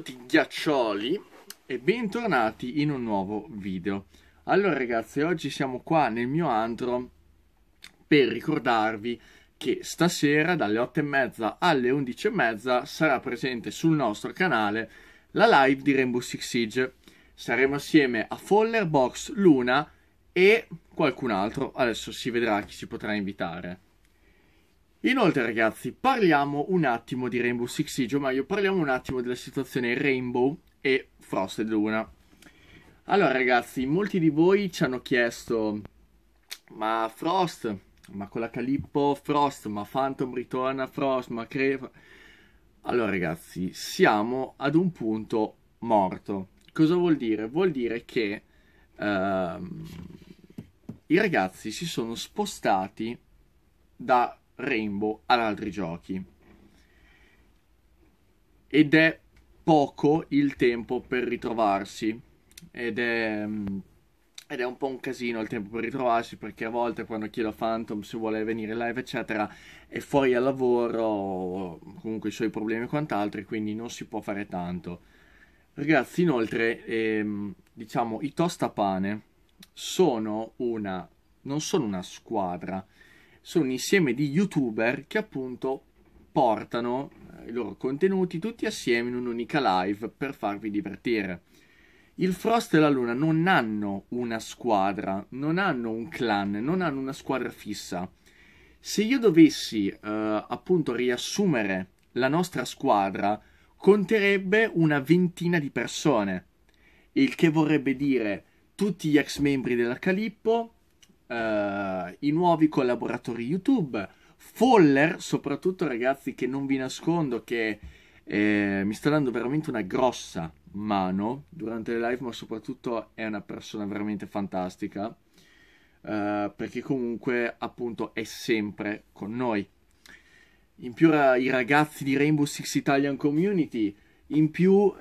di ghiaccioli e bentornati in un nuovo video. Allora ragazzi, oggi siamo qua nel mio antro per ricordarvi che stasera dalle 8 e mezza alle 11 e mezza sarà presente sul nostro canale la live di Rainbow Six Siege. Saremo assieme a Follerbox, Luna e qualcun altro, adesso si vedrà chi si potrà invitare. Inoltre, ragazzi, parliamo un attimo di Rainbow Six Siege, o meglio, parliamo un attimo della situazione Rainbow e Frosted Luna. Allora, ragazzi, molti di voi ci hanno chiesto: ma Frost, ma con la Calippo Frost, ma Phantom ritorna Frost, ma Creva. Allora, ragazzi, siamo ad un punto morto. Cosa vuol dire? Vuol dire che ehm, i ragazzi si sono spostati da Rainbow ad altri giochi. Ed è poco il tempo per ritrovarsi. Ed è, mm, ed è un po' un casino il tempo per ritrovarsi perché a volte quando chiedo a Phantom se vuole venire live eccetera è fuori al lavoro o comunque i suoi problemi e quant'altro quindi non si può fare tanto ragazzi inoltre ehm, diciamo i tostapane sono una non sono una squadra sono un insieme di youtuber che appunto portano eh, i loro contenuti tutti assieme in un'unica live per farvi divertire. Il Frost e la Luna non hanno una squadra, non hanno un clan, non hanno una squadra fissa. Se io dovessi eh, appunto riassumere la nostra squadra, conterebbe una ventina di persone, il che vorrebbe dire tutti gli ex membri della Calippo, uh, i nuovi collaboratori YouTube, Foller, soprattutto ragazzi che non vi nascondo che eh, mi sta dando veramente una grossa mano durante le live, ma soprattutto è una persona veramente fantastica. Uh, perché comunque appunto è sempre con noi. In più ra- i ragazzi di Rainbow Six Italian Community, in più uh,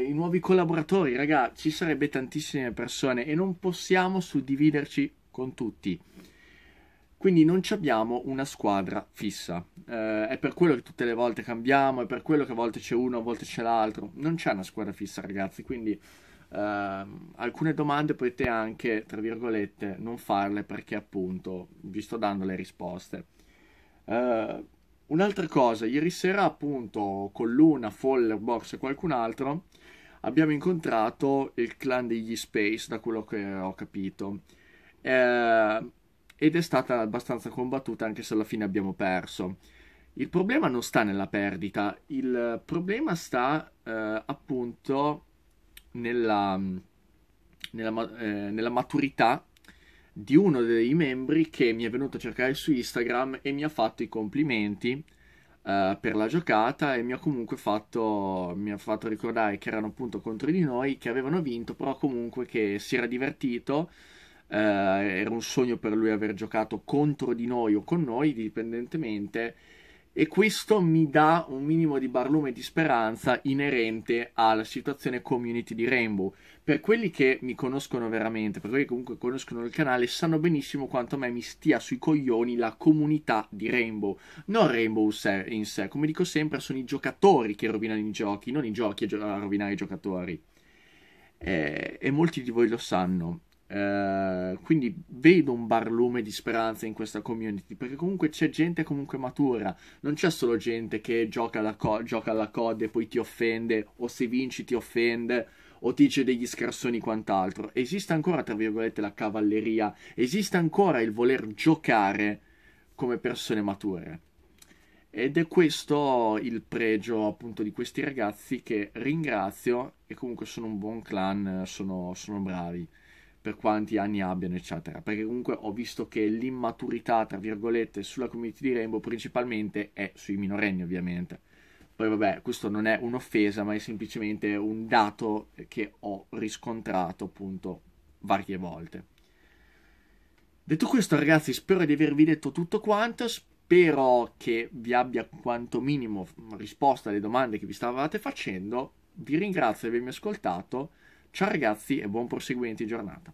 i nuovi collaboratori, ragazzi ci sarebbe tantissime persone e non possiamo suddividerci con tutti. Quindi non abbiamo una squadra fissa. Eh, è per quello che tutte le volte cambiamo, è per quello che a volte c'è uno, a volte c'è l'altro. Non c'è una squadra fissa, ragazzi. Quindi eh, alcune domande potete anche, tra virgolette, non farle perché appunto vi sto dando le risposte. Eh, un'altra cosa, ieri sera appunto con Luna, Foller, Box e qualcun altro abbiamo incontrato il clan degli Space, da quello che ho capito eh, ed è stata abbastanza combattuta anche se alla fine abbiamo perso. Il problema non sta nella perdita, il problema sta eh, appunto nella, nella, eh, nella maturità di uno dei membri che mi è venuto a cercare su Instagram e mi ha fatto i complimenti Uh, per la giocata e mi ha comunque fatto, mi ha fatto ricordare che erano appunto contro di noi, che avevano vinto, però comunque che si era divertito eh, era un sogno per lui aver giocato contro di noi o con noi, dipendentemente, e questo mi dà un minimo di barlume di speranza inerente alla situazione community di Rainbow. Per quelli che mi conoscono veramente, per quelli che comunque conoscono il canale, sanno benissimo quanto a me mi stia sui coglioni la comunità di Rainbow. Non Rainbow in sé, come dico sempre, sono i giocatori che rovinano i giochi, non i giochi a rovinare i giocatori. Eh, e molti di voi lo sanno. Eh, quindi vedo un barlume di speranza in questa community perché comunque c'è gente comunque matura non c'è solo gente che gioca alla, co- gioca alla COD e poi ti offende o se vinci ti offende o ti dice degli scarsoni quant'altro esiste ancora tra virgolette la cavalleria esiste ancora il voler giocare come persone mature ed è questo il pregio appunto di questi ragazzi che ringrazio e comunque sono un buon clan sono, sono bravi per quanti anni abbiano, eccetera. Perché comunque ho visto che l'immaturità, tra virgolette, sulla community di Rainbow principalmente è sui minorenni, ovviamente. Poi vabbè, questo non è un'offesa, ma è semplicemente un dato che ho riscontrato appunto varie volte. Detto questo, ragazzi, spero di avervi detto tutto quanto. Spero che vi abbia quanto minimo risposto alle domande che vi stavate facendo. Vi ringrazio di avermi ascoltato. Ciao ragazzi e buon proseguimento di giornata.